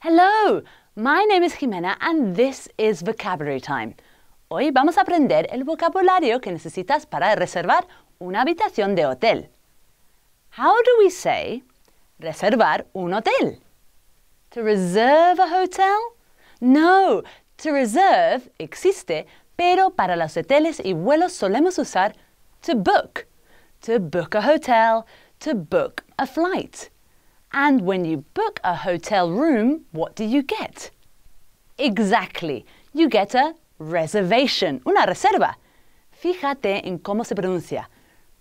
Hello, my name is Jimena and this is Vocabulary Time. Hoy vamos a aprender el vocabulario que necesitas para reservar una habitación de hotel. How do we say reservar un hotel? To reserve a hotel? No, to reserve existe, pero para los hoteles y vuelos solemos usar to book. To book a hotel, to book a flight. And when you book a hotel room, what do you get? Exactly, you get a reservation, una reserva. Fíjate en cómo se pronuncia.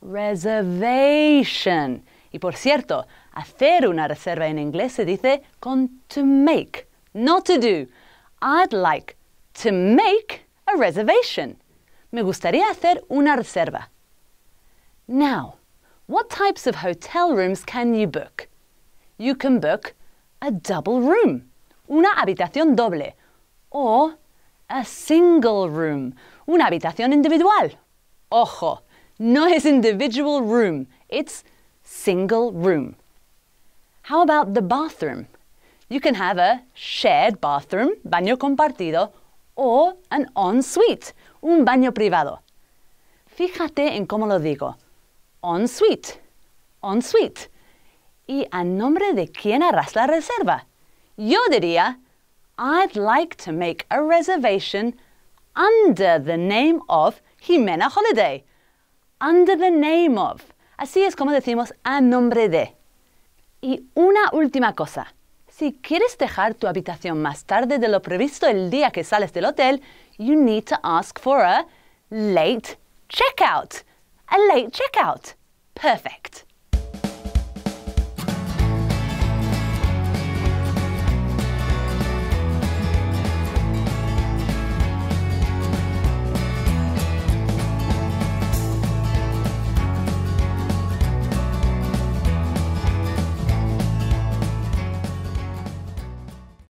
Reservation. Y por cierto, hacer una reserva en inglés se dice con to make, not to do. I'd like to make a reservation. Me gustaría hacer una reserva. Now, what types of hotel rooms can you book? you can book a double room, una habitación doble, or a single room, una habitación individual. Ojo, no es individual room, it's single room. How about the bathroom? You can have a shared bathroom, baño compartido, or an ensuite, un baño privado. Fíjate en cómo lo digo. Ensuite, ensuite. ¿Y a nombre de quién harás la reserva? Yo diría, I'd like to make a reservation under the name of Jimena Holiday. Under the name of. Así es como decimos a nombre de. Y una última cosa. Si quieres dejar tu habitación más tarde de lo previsto el día que sales del hotel, you need to ask for a late checkout. A late checkout. Perfect.